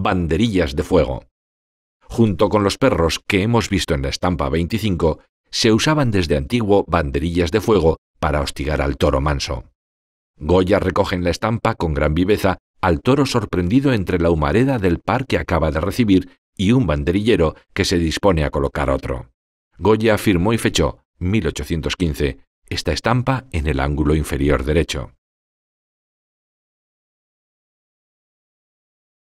banderillas de fuego. Junto con los perros que hemos visto en la estampa 25, se usaban desde antiguo banderillas de fuego para hostigar al toro manso. Goya recoge en la estampa con gran viveza al toro sorprendido entre la humareda del par que acaba de recibir y un banderillero que se dispone a colocar otro. Goya firmó y fechó 1815 esta estampa en el ángulo inferior derecho.